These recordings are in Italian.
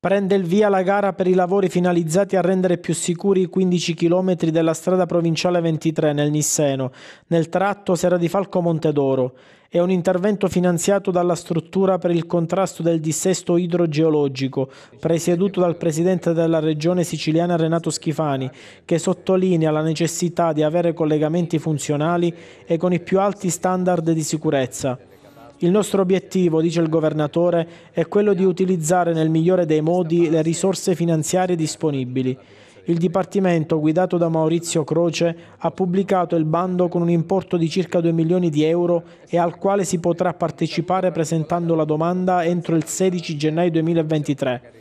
Prende il via la gara per i lavori finalizzati a rendere più sicuri i 15 km della strada provinciale 23 nel Nisseno, nel tratto Sera di Falco Montedoro. È un intervento finanziato dalla struttura per il contrasto del dissesto idrogeologico, presieduto dal presidente della regione siciliana Renato Schifani, che sottolinea la necessità di avere collegamenti funzionali e con i più alti standard di sicurezza. Il nostro obiettivo, dice il governatore, è quello di utilizzare nel migliore dei modi le risorse finanziarie disponibili. Il Dipartimento, guidato da Maurizio Croce, ha pubblicato il bando con un importo di circa 2 milioni di euro e al quale si potrà partecipare presentando la domanda entro il 16 gennaio 2023.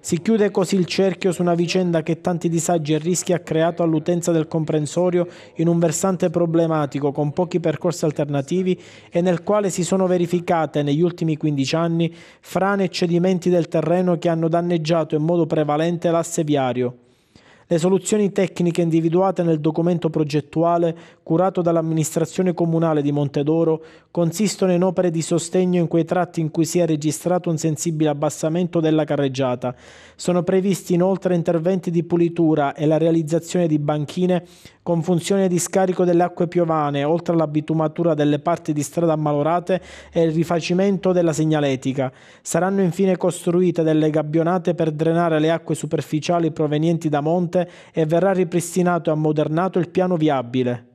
Si chiude così il cerchio su una vicenda che tanti disagi e rischi ha creato all'utenza del comprensorio in un versante problematico con pochi percorsi alternativi e nel quale si sono verificate negli ultimi 15 anni frane e cedimenti del terreno che hanno danneggiato in modo prevalente l'asse viario. Le soluzioni tecniche individuate nel documento progettuale curato dall'amministrazione comunale di Montedoro consistono in opere di sostegno in quei tratti in cui si è registrato un sensibile abbassamento della carreggiata. Sono previsti inoltre interventi di pulitura e la realizzazione di banchine con funzione di scarico delle acque piovane, oltre alla bitumatura delle parti di strada ammalorate e il rifacimento della segnaletica. Saranno infine costruite delle gabbionate per drenare le acque superficiali provenienti da monte e verrà ripristinato e ammodernato il piano viabile